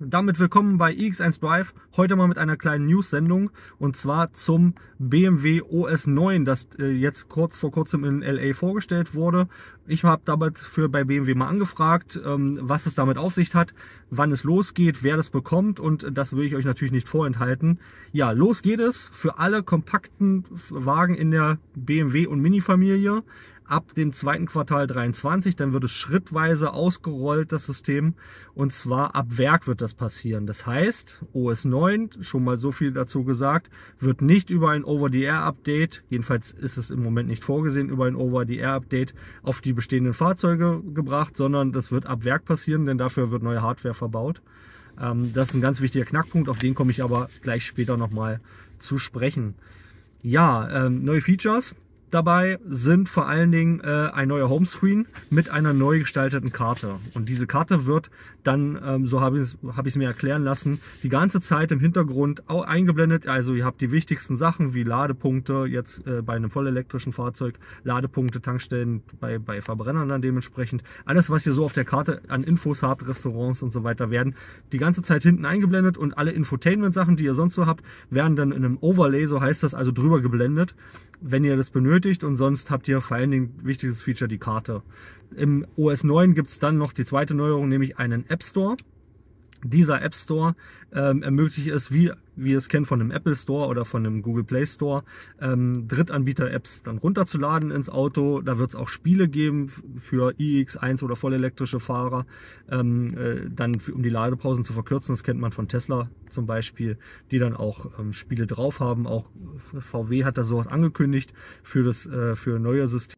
damit willkommen bei EX1 Drive. Heute mal mit einer kleinen News-Sendung und zwar zum BMW OS 9, das äh, jetzt kurz vor kurzem in LA vorgestellt wurde. Ich habe damit für bei BMW mal angefragt, ähm, was es damit auf sich hat, wann es losgeht, wer das bekommt und das will ich euch natürlich nicht vorenthalten. Ja, los geht es für alle kompakten Wagen in der BMW und Mini-Familie ab dem zweiten Quartal 23. Dann wird es schrittweise ausgerollt, das System. Und zwar ab Werk wird das passieren. Das heißt, OS 9, schon mal so viel dazu gesagt, wird nicht über ein Over-the-Air-Update, jedenfalls ist es im Moment nicht vorgesehen, über ein Over-the-Air-Update auf die bestehenden Fahrzeuge gebracht, sondern das wird ab Werk passieren, denn dafür wird neue Hardware verbaut. Ähm, das ist ein ganz wichtiger Knackpunkt, auf den komme ich aber gleich später nochmal zu sprechen. Ja, ähm, neue Features dabei sind vor allen Dingen äh, ein neuer Homescreen mit einer neu gestalteten Karte. Und diese Karte wird dann, ähm, so habe ich es hab mir erklären lassen, die ganze Zeit im Hintergrund auch eingeblendet. Also ihr habt die wichtigsten Sachen wie Ladepunkte, jetzt äh, bei einem vollelektrischen Fahrzeug, Ladepunkte, Tankstellen bei, bei Verbrennern dann dementsprechend. Alles, was ihr so auf der Karte an Infos habt, Restaurants und so weiter, werden die ganze Zeit hinten eingeblendet und alle Infotainment-Sachen, die ihr sonst so habt, werden dann in einem Overlay, so heißt das, also drüber geblendet, wenn ihr das benötigt benötigt und sonst habt ihr vor allen Dingen wichtiges Feature die Karte. Im OS 9 gibt es dann noch die zweite Neuerung, nämlich einen App Store. Dieser App Store ähm, ermöglicht es, wie wie ihr es kennt von einem Apple Store oder von einem Google Play Store, ähm, Drittanbieter-Apps dann runterzuladen ins Auto. Da wird es auch Spiele geben für e iX1 oder vollelektrische Fahrer, ähm, äh, dann um die Ladepausen zu verkürzen. Das kennt man von Tesla zum Beispiel, die dann auch ähm, Spiele drauf haben, auch VW hat da sowas angekündigt für das äh, für neue System.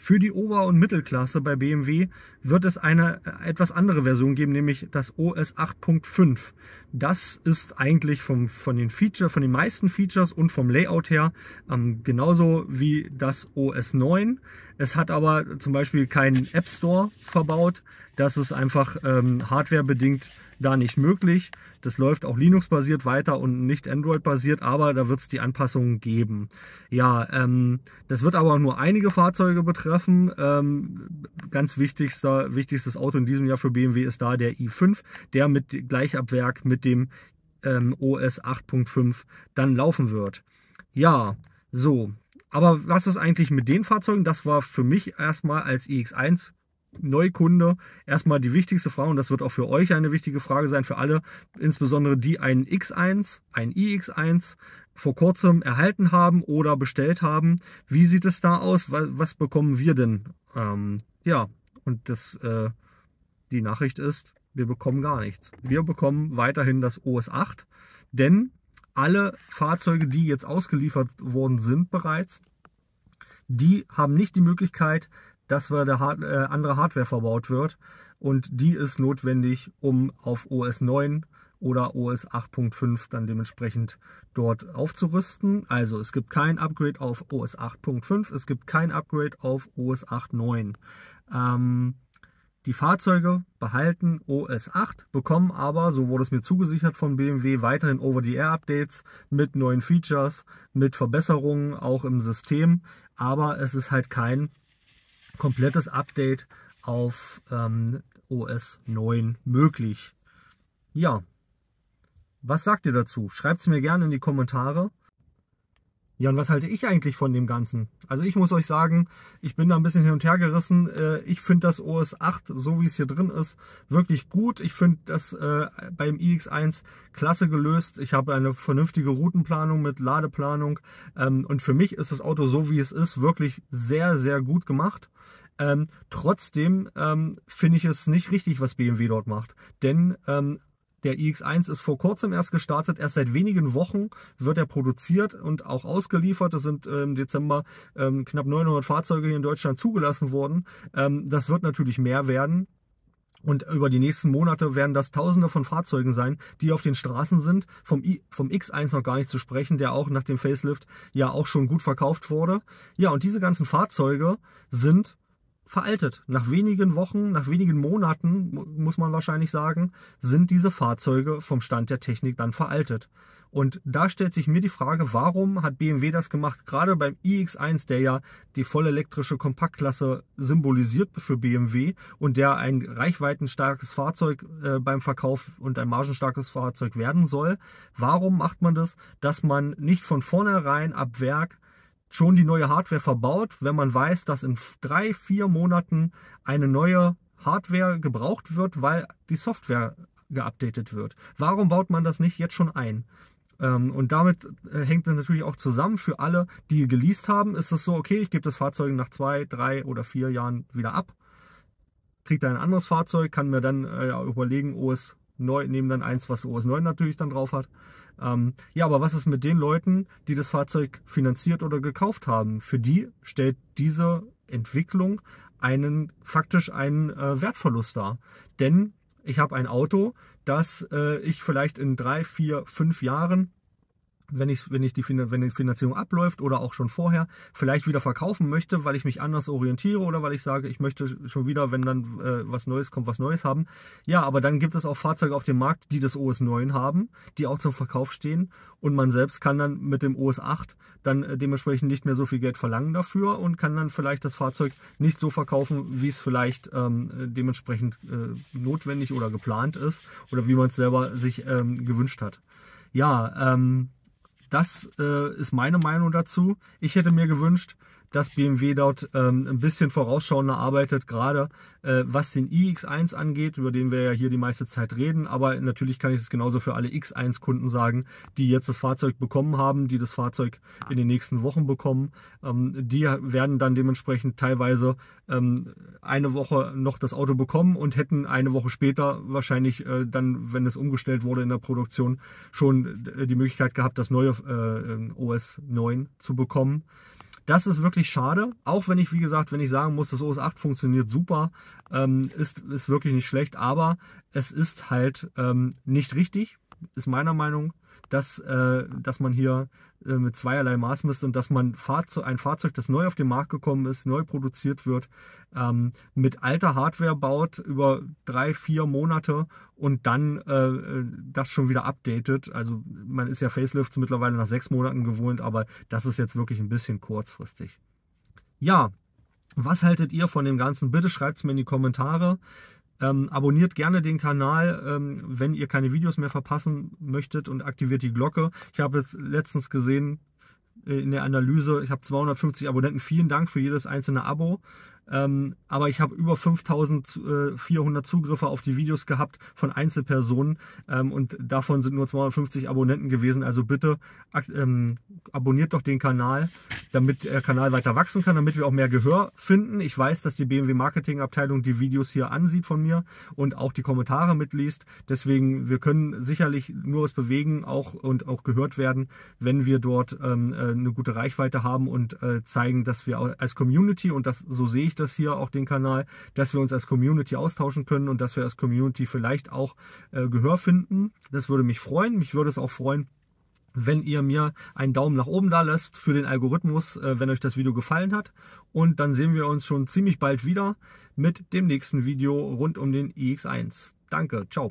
Für die Ober- und Mittelklasse bei BMW wird es eine äh, etwas andere Version geben, nämlich das OS 8.5. Das ist eigentlich vom, von den Feature, von den meisten Features und vom Layout her ähm, genauso wie das OS 9. Es hat aber zum Beispiel keinen App Store verbaut. Das ist einfach ähm, hardwarebedingt da nicht möglich. Das läuft auch Linux-basiert weiter und nicht Android-basiert, aber da wird es die Anpassungen geben. Ja, ähm, das wird aber nur einige Fahrzeuge betreffen. Ähm, ganz wichtigster, wichtigstes Auto in diesem Jahr für BMW ist da der i5, der mit gleich ab Werk mit dem ähm, OS 8.5 dann laufen wird. Ja, so. Aber was ist eigentlich mit den Fahrzeugen? Das war für mich erstmal als iX1 Neukunde erstmal die wichtigste Frage, und das wird auch für euch eine wichtige Frage sein, für alle, insbesondere die einen X1, einen iX1 vor kurzem erhalten haben oder bestellt haben. Wie sieht es da aus? Was bekommen wir denn? Ähm, ja, und das, äh, die Nachricht ist, wir bekommen gar nichts. Wir bekommen weiterhin das OS 8, denn alle Fahrzeuge, die jetzt ausgeliefert worden sind bereits, die haben nicht die Möglichkeit, dass da äh, andere Hardware verbaut wird. Und die ist notwendig, um auf OS 9 oder OS 8.5 dann dementsprechend dort aufzurüsten. Also es gibt kein Upgrade auf OS 8.5, es gibt kein Upgrade auf OS 8.9. Ähm, die Fahrzeuge behalten OS 8, bekommen aber, so wurde es mir zugesichert von BMW, weiterhin Over-the-Air-Updates mit neuen Features, mit Verbesserungen auch im System. Aber es ist halt kein komplettes Update auf ähm, OS 9 möglich. Ja, was sagt ihr dazu? Schreibt es mir gerne in die Kommentare. Ja, und was halte ich eigentlich von dem Ganzen? Also ich muss euch sagen, ich bin da ein bisschen hin und her gerissen. Äh, ich finde das OS 8, so wie es hier drin ist, wirklich gut. Ich finde das äh, beim iX1 klasse gelöst. Ich habe eine vernünftige Routenplanung mit Ladeplanung. Ähm, und für mich ist das Auto so, wie es ist, wirklich sehr, sehr gut gemacht. Ähm, trotzdem ähm, finde ich es nicht richtig, was BMW dort macht. Denn ähm, der iX1 ist vor kurzem erst gestartet, erst seit wenigen Wochen wird er produziert und auch ausgeliefert. Es sind im ähm, Dezember ähm, knapp 900 Fahrzeuge hier in Deutschland zugelassen worden. Ähm, das wird natürlich mehr werden. Und über die nächsten Monate werden das Tausende von Fahrzeugen sein, die auf den Straßen sind. Vom, I, vom X1 noch gar nicht zu sprechen, der auch nach dem Facelift ja auch schon gut verkauft wurde. Ja, und diese ganzen Fahrzeuge sind veraltet. Nach wenigen Wochen, nach wenigen Monaten, muss man wahrscheinlich sagen, sind diese Fahrzeuge vom Stand der Technik dann veraltet. Und da stellt sich mir die Frage, warum hat BMW das gemacht? Gerade beim iX1, der ja die vollelektrische Kompaktklasse symbolisiert für BMW und der ein reichweitenstarkes Fahrzeug äh, beim Verkauf und ein margenstarkes Fahrzeug werden soll. Warum macht man das, dass man nicht von vornherein ab Werk schon die neue Hardware verbaut, wenn man weiß, dass in drei, vier Monaten eine neue Hardware gebraucht wird, weil die Software geupdatet wird. Warum baut man das nicht jetzt schon ein? Ähm, und damit äh, hängt das natürlich auch zusammen für alle, die geleast haben, ist es so, okay, ich gebe das Fahrzeug nach zwei, drei oder vier Jahren wieder ab, kriege dann ein anderes Fahrzeug, kann mir dann äh, überlegen, OS 9, nehmen dann eins, was OS 9 natürlich dann drauf hat ähm, ja, aber was ist mit den Leuten, die das Fahrzeug finanziert oder gekauft haben? Für die stellt diese Entwicklung einen faktisch einen äh, Wertverlust dar. Denn ich habe ein Auto, das äh, ich vielleicht in drei, vier, fünf Jahren wenn ich, wenn ich die, wenn die Finanzierung abläuft oder auch schon vorher, vielleicht wieder verkaufen möchte, weil ich mich anders orientiere oder weil ich sage, ich möchte schon wieder, wenn dann äh, was Neues kommt, was Neues haben. Ja, aber dann gibt es auch Fahrzeuge auf dem Markt, die das OS 9 haben, die auch zum Verkauf stehen und man selbst kann dann mit dem OS 8 dann äh, dementsprechend nicht mehr so viel Geld verlangen dafür und kann dann vielleicht das Fahrzeug nicht so verkaufen, wie es vielleicht ähm, dementsprechend äh, notwendig oder geplant ist oder wie man es selber sich ähm, gewünscht hat. Ja, ähm, das äh, ist meine Meinung dazu. Ich hätte mir gewünscht, dass BMW dort ähm, ein bisschen vorausschauender arbeitet, gerade äh, was den iX1 angeht, über den wir ja hier die meiste Zeit reden. Aber natürlich kann ich es genauso für alle X1-Kunden sagen, die jetzt das Fahrzeug bekommen haben, die das Fahrzeug in den nächsten Wochen bekommen. Ähm, die werden dann dementsprechend teilweise ähm, eine Woche noch das Auto bekommen und hätten eine Woche später wahrscheinlich äh, dann, wenn es umgestellt wurde in der Produktion, schon äh, die Möglichkeit gehabt, das neue äh, äh OS 9 zu bekommen. Das ist wirklich schade. Auch wenn ich, wie gesagt, wenn ich sagen muss, das OS 8 funktioniert super, ähm, ist, ist wirklich nicht schlecht, aber es ist halt ähm, nicht richtig, ist meiner Meinung nach dass, äh, dass man hier äh, mit zweierlei Maß misst und dass man Fahrzeug, ein Fahrzeug, das neu auf den Markt gekommen ist, neu produziert wird, ähm, mit alter Hardware baut über drei, vier Monate und dann äh, äh das schon wieder updatet. Also man ist ja Facelifts mittlerweile nach sechs Monaten gewohnt, aber das ist jetzt wirklich ein bisschen kurzfristig. Ja, was haltet ihr von dem Ganzen? Bitte schreibt es mir in die Kommentare. Ähm, abonniert gerne den Kanal, ähm, wenn ihr keine Videos mehr verpassen möchtet und aktiviert die Glocke. Ich habe jetzt letztens gesehen äh, in der Analyse, ich habe 250 Abonnenten. Vielen Dank für jedes einzelne Abo. Ähm, aber ich habe über 5400 äh, Zugriffe auf die Videos gehabt von Einzelpersonen ähm, und davon sind nur 250 Abonnenten gewesen. Also bitte ähm, abonniert doch den Kanal, damit der Kanal weiter wachsen kann, damit wir auch mehr Gehör finden. Ich weiß, dass die BMW Marketing Abteilung die Videos hier ansieht von mir und auch die Kommentare mitliest. Deswegen, wir können sicherlich nur was bewegen auch und auch gehört werden, wenn wir dort ähm, äh, eine gute Reichweite haben und äh, zeigen, dass wir als Community und das so sehe ich das hier auch den Kanal, dass wir uns als Community austauschen können und dass wir als Community vielleicht auch äh, Gehör finden. Das würde mich freuen. Mich würde es auch freuen, wenn ihr mir einen Daumen nach oben da lasst für den Algorithmus, äh, wenn euch das Video gefallen hat. Und dann sehen wir uns schon ziemlich bald wieder mit dem nächsten Video rund um den e iX1. Danke, ciao.